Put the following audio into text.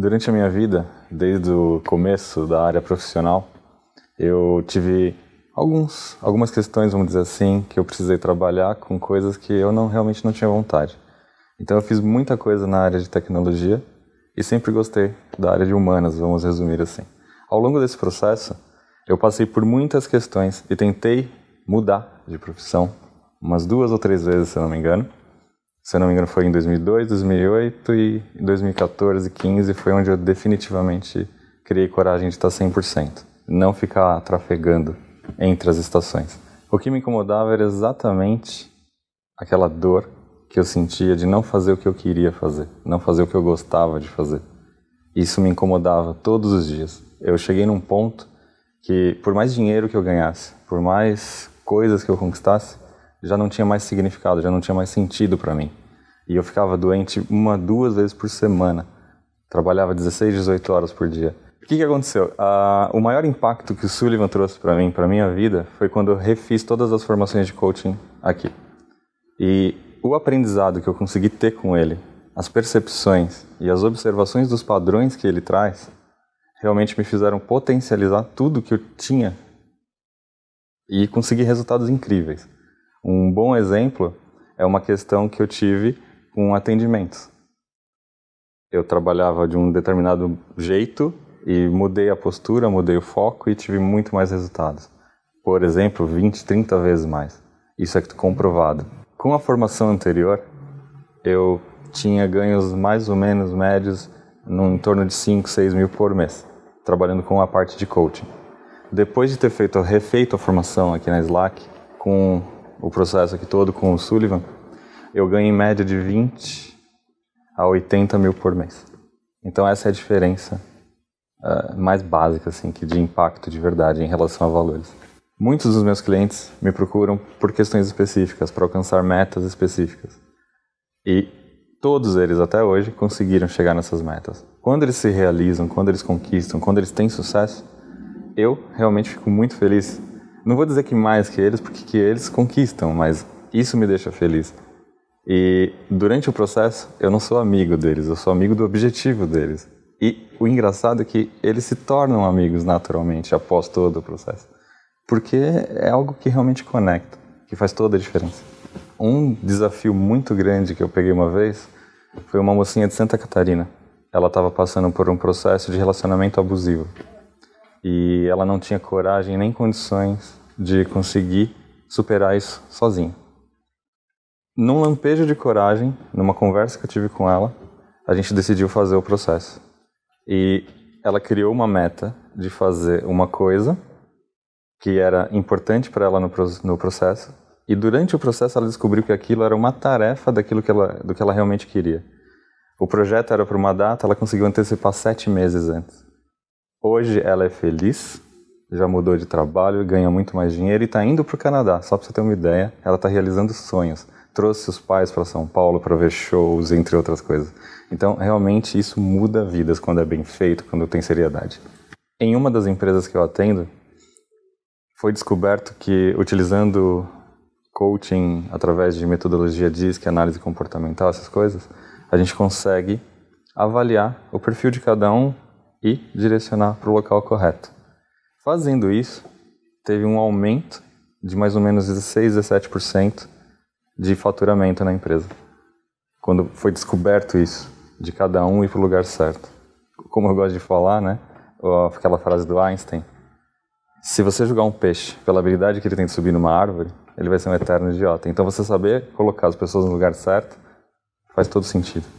Durante a minha vida, desde o começo da área profissional, eu tive alguns, algumas questões, vamos dizer assim, que eu precisei trabalhar com coisas que eu não realmente não tinha vontade. Então eu fiz muita coisa na área de tecnologia e sempre gostei da área de humanas, vamos resumir assim. Ao longo desse processo, eu passei por muitas questões e tentei mudar de profissão umas duas ou três vezes, se não me engano se eu não me engano, foi em 2002, 2008 e 2014, 15 foi onde eu definitivamente criei coragem de estar 100%. Não ficar trafegando entre as estações. O que me incomodava era exatamente aquela dor que eu sentia de não fazer o que eu queria fazer, não fazer o que eu gostava de fazer. Isso me incomodava todos os dias. Eu cheguei num ponto que, por mais dinheiro que eu ganhasse, por mais coisas que eu conquistasse, já não tinha mais significado, já não tinha mais sentido para mim. E eu ficava doente uma, duas vezes por semana. Trabalhava 16, 18 horas por dia. O que, que aconteceu? o maior impacto que o Sullivan trouxe para mim, para minha vida, foi quando eu refiz todas as formações de coaching aqui. E o aprendizado que eu consegui ter com ele, as percepções e as observações dos padrões que ele traz, realmente me fizeram potencializar tudo que eu tinha e conseguir resultados incríveis. Um bom exemplo é uma questão que eu tive com atendimentos. Eu trabalhava de um determinado jeito e mudei a postura, mudei o foco e tive muito mais resultados. Por exemplo, 20, 30 vezes mais. Isso é comprovado. Com a formação anterior, eu tinha ganhos mais ou menos médios em torno de 5, 6 mil por mês, trabalhando com a parte de coaching. Depois de ter feito, refeito a formação aqui na Slack, com o processo aqui todo com o Sullivan, eu ganho em média de 20 a 80 mil por mês. Então essa é a diferença uh, mais básica assim, que de impacto de verdade em relação a valores. Muitos dos meus clientes me procuram por questões específicas, para alcançar metas específicas. E todos eles até hoje conseguiram chegar nessas metas. Quando eles se realizam, quando eles conquistam, quando eles têm sucesso, eu realmente fico muito feliz não vou dizer que mais que eles, porque que eles conquistam, mas isso me deixa feliz. E durante o processo, eu não sou amigo deles, eu sou amigo do objetivo deles. E o engraçado é que eles se tornam amigos naturalmente após todo o processo, porque é algo que realmente conecta, que faz toda a diferença. Um desafio muito grande que eu peguei uma vez foi uma mocinha de Santa Catarina. Ela estava passando por um processo de relacionamento abusivo e ela não tinha coragem nem condições de conseguir superar isso sozinha. Num lampejo de coragem, numa conversa que eu tive com ela, a gente decidiu fazer o processo. E ela criou uma meta de fazer uma coisa que era importante para ela no, processo, e durante o processo ela descobriu que aquilo era uma tarefa daquilo que ela, do que ela realmente queria. O projeto era para uma data, ela conseguiu antecipar sete meses antes. Hoje ela é feliz, já mudou de trabalho, ganha muito mais dinheiro e está indo para o Canadá. Só para você ter uma ideia, ela está realizando sonhos. Trouxe os pais para São Paulo para ver shows, entre outras coisas. Então, realmente, isso muda vidas quando é bem feito, quando tem seriedade. Em uma das empresas que eu atendo, foi descoberto que utilizando coaching através de metodologia DISC, análise comportamental, essas coisas, a gente consegue avaliar o perfil de cada um e direcionar para o local correto. Fazendo isso, teve um aumento de mais ou menos 16, 17% de faturamento na empresa. Quando foi descoberto isso, de cada um ir para o lugar certo. Como eu gosto de falar, né? Aquela frase do Einstein: se você jogar um peixe pela habilidade que ele tem de subir numa árvore, ele vai ser um eterno idiota. Então você saber colocar as pessoas no lugar certo faz todo sentido.